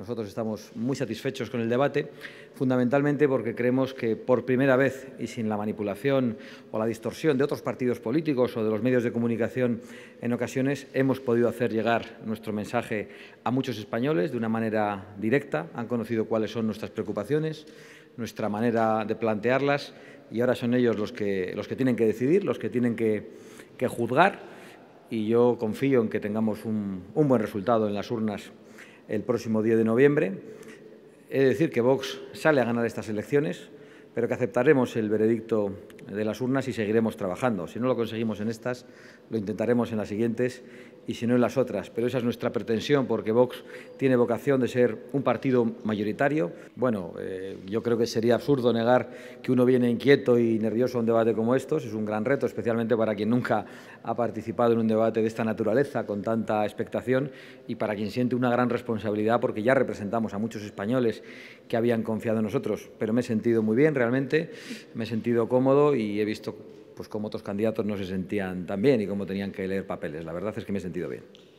Nosotros estamos muy satisfechos con el debate, fundamentalmente porque creemos que por primera vez y sin la manipulación o la distorsión de otros partidos políticos o de los medios de comunicación en ocasiones, hemos podido hacer llegar nuestro mensaje a muchos españoles de una manera directa. Han conocido cuáles son nuestras preocupaciones, nuestra manera de plantearlas y ahora son ellos los que, tienen que decidir, los que tienen que, juzgar y yo confío en que tengamos un buen resultado en las urnas el próximo día de noviembre. Es de decir que Vox sale a ganar estas elecciones, pero que aceptaremos el veredicto de las urnas y seguiremos trabajando. Si no lo conseguimos en estas, lo intentaremos en las siguientes y si no en las otras. Pero esa es nuestra pretensión porque Vox tiene vocación de ser un partido mayoritario. Bueno, eh, yo creo que sería absurdo negar que uno viene inquieto y nervioso a un debate como estos. Es un gran reto, especialmente para quien nunca ha participado en un debate de esta naturaleza con tanta expectación y para quien siente una gran responsabilidad porque ya representamos a muchos españoles que habían confiado en nosotros. Pero me he sentido muy bien realmente, me he sentido cómodo y he visto pues como otros candidatos no se sentían tan bien y cómo tenían que leer papeles. La verdad es que me he sentido bien.